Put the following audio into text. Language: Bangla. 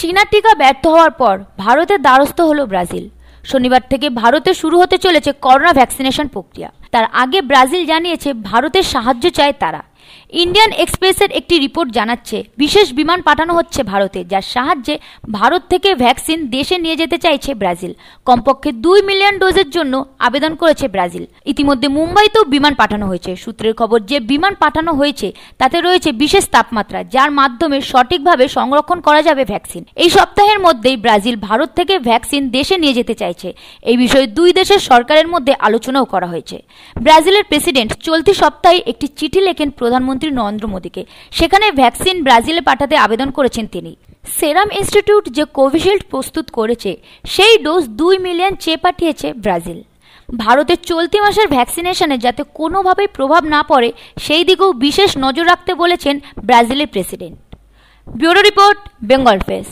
চীনা টিকা ব্যর্থ হওয়ার পর ভারতের দ্বারস্থ হল ব্রাজিল শনিবার থেকে ভারতে শুরু হতে চলেছে করোনা ভ্যাকসিনেশন প্রক্রিয়া তার আগে ব্রাজিল জানিয়েছে ভারতের সাহায্য চায় তারা ইন্ডিয়ান এক্সপ্রেসের একটি রিপোর্ট জানাচ্ছে বিশেষ বিমান পাঠানো হচ্ছে ভারতে যার সাহায্যে ভারত থেকে ভ্যাকসিন দেশে নিয়ে যেতে চাইছে ব্রাজিল কমপক্ষে দুই মিলিয়ন ডোজের জন্য আবেদন করেছে ব্রাজিল ইতিমধ্যে মুম্বাইতেও বিমান পাঠানো হয়েছে সূত্রের খবর যে বিমান পাঠানো হয়েছে তাতে রয়েছে বিশেষ তাপমাত্রা যার মাধ্যমে সঠিকভাবে সংরক্ষণ করা যাবে ভ্যাকসিন এই সপ্তাহের মধ্যেই ব্রাজিল ভারত থেকে ভ্যাকসিন দেশে নিয়ে যেতে চাইছে এই বিষয়ে দুই দেশের সরকারের মধ্যে আলোচনাও করা হয়েছে ব্রাজিলের প্রেসিডেন্ট চলতি সপ্তাহে একটি চিঠি লেখেন প্রধানমন্ত্রী প্রধানমন্ত্রী নরেন্দ্র মোদীকে সেখানে ভ্যাকসিন ব্রাজিলে পাঠাতে আবেদন করেছেন তিনি সেরাম ইনস্টিটিউট যে কোভিশিল্ড প্রস্তুত করেছে সেই ডোজ দুই মিলিয়ন চেয়ে পাঠিয়েছে ব্রাজিল ভারতের চলতি মাসের ভ্যাকসিনেশনে যাতে কোনোভাবেই প্রভাব না পড়ে সেই দিকেও বিশেষ নজর রাখতে বলেছেন ব্রাজিলের president bureau report Bengal face